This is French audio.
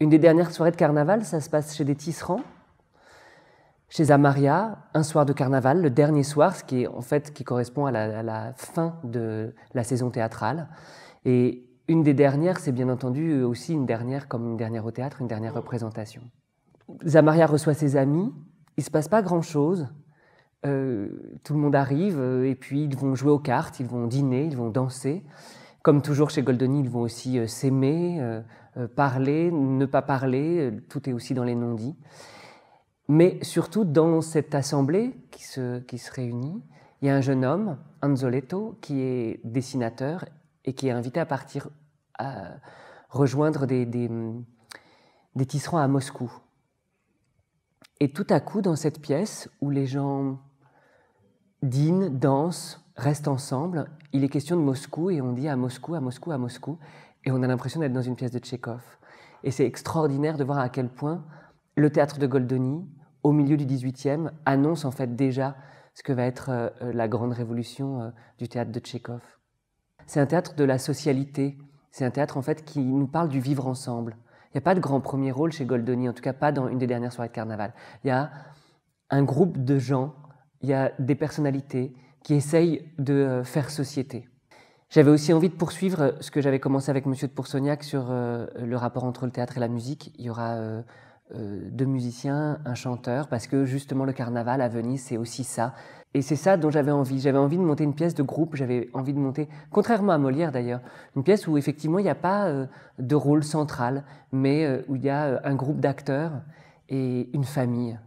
Une des dernières soirées de carnaval, ça se passe chez des tisserands, chez Amaria, un soir de carnaval, le dernier soir, ce qui est en fait qui correspond à la, fin de la saison théâtrale. Et une des dernières, c'est bien entendu euh, aussi une dernière, comme une dernière au théâtre, une dernière représentation. Zamaria reçoit ses amis, il se passe pas grand-chose, euh, tout le monde arrive, euh, et puis ils vont jouer aux cartes, ils vont dîner, ils vont danser. Comme toujours chez Goldoni, ils vont aussi euh, s'aimer, euh, euh, parler, ne pas parler, tout est aussi dans les non-dits. Mais surtout dans cette assemblée qui se, réunit, il y a un jeune homme, Anzoletto, qui est dessinateur et qui est invité à partir à rejoindre des tisserands à Moscou. Et tout à coup, dans cette pièce où les gens dînent, dansent, restent ensemble. Il est question de Moscou et on dit à Moscou, à Moscou, à Moscou. Et on a l'impression d'être dans une pièce de Tchékov. Et c'est extraordinaire de voir à quel point le théâtre de Goldoni, au milieu du 18e, annonce en fait déjà ce que va être euh, euh, la grande révolution euh, du théâtre de Tchékov. C'est un théâtre de la socialité. C'est un théâtre en fait qui nous parle du vivre ensemble. Il n'y a pas de grand premier rôle chez Goldoni, en tout cas pas dans une des dernières soirées de carnaval. Il y a un groupe de gens, il y a des personnalités, qui essaye de euh, faire société. J'avais aussi envie de poursuivre euh, ce que j'avais commencé avec Monsieur de Poursoniac sur euh, le rapport entre le théâtre et la musique. Il y aura deux musiciens, un chanteur, parce que justement le carnaval à Venise, c'est aussi ça. Et c'est ça dont j'avais envie. J'avais envie de monter une pièce de groupe, j'avais envie de monter, contrairement à Molière d'ailleurs, une pièce où effectivement il n'y a pas de rôle central, mais où il y a un groupe d'acteurs et une famille.